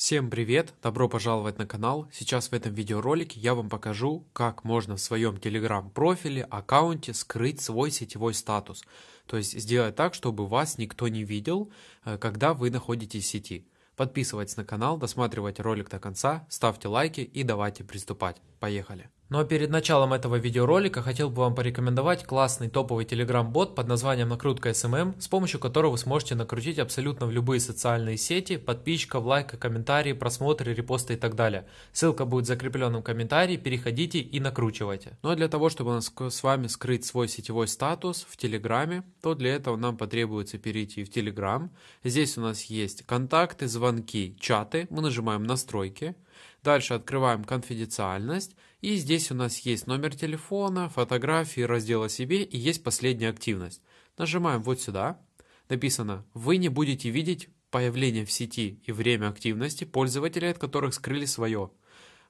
Всем привет! Добро пожаловать на канал! Сейчас в этом видеоролике я вам покажу, как можно в своем Telegram профиле, аккаунте скрыть свой сетевой статус. То есть сделать так, чтобы вас никто не видел, э, когда вы находитесь в сети. Подписывайтесь на канал, досматривайте ролик до конца, ставьте лайки и давайте приступать. Поехали! Но ну, а перед началом этого видеоролика хотел бы вам порекомендовать классный топовый телеграм-бот под названием «Накрутка SMM», с помощью которого вы сможете накрутить абсолютно в любые социальные сети, подписчиков, лайка, комментарии, просмотры, репосты и так далее. Ссылка будет в закрепленном комментарии, переходите и накручивайте. Но ну, а для того, чтобы нас с вами скрыть свой сетевой статус в Телеграме, то для этого нам потребуется перейти в Телеграм. Здесь у нас есть контакты, звонки, чаты. Мы нажимаем «Настройки». Дальше открываем «Конфиденциальность». И здесь у нас есть номер телефона, фотографии, раздел о себе и есть последняя активность. Нажимаем вот сюда. Написано «Вы не будете видеть появление в сети и время активности пользователей, от которых скрыли свое».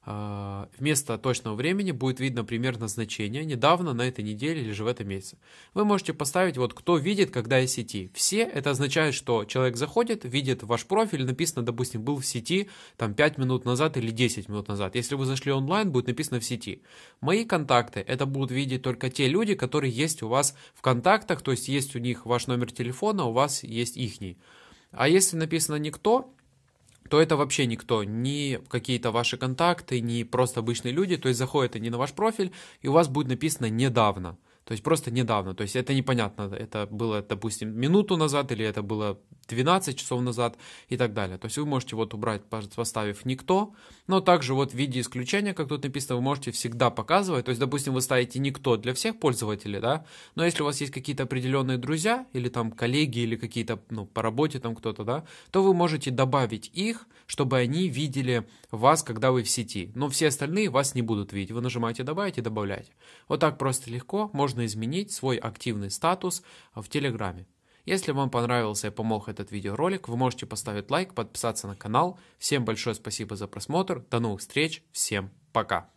А, вместо точного времени будет видно примерно значение недавно, на этой неделе или же в этом месяце. Вы можете поставить вот кто видит, когда из сети. Все, это означает, что человек заходит, видит ваш профиль, написано, допустим, был в сети там 5 минут назад или 10 минут назад. Если вы зашли онлайн, будет написано в сети. Мои контакты, это будут видеть только те люди, которые есть у вас в контактах, то есть есть у них ваш номер телефона, у вас есть ихний. А если написано никто, то это вообще никто, ни какие-то ваши контакты, ни просто обычные люди, то есть заходят они на ваш профиль, и у вас будет написано «недавно». То есть просто недавно. То есть это непонятно, это было, допустим, минуту назад или это было 12 часов назад и так далее. То есть вы можете вот убрать, поставив «никто», но также вот в виде исключения, как тут написано, вы можете всегда показывать. То есть, допустим, вы ставите «никто» для всех пользователей, да, но если у вас есть какие-то определенные друзья или там коллеги или какие-то, ну, по работе там кто-то, да, то вы можете добавить их, чтобы они видели вас, когда вы в сети. Но все остальные вас не будут видеть. Вы нажимаете «добавить» и добавляете. Вот так просто легко можно можно изменить свой активный статус в Телеграме. Если вам понравился и помог этот видеоролик, вы можете поставить лайк, подписаться на канал. Всем большое спасибо за просмотр, до новых встреч, всем пока!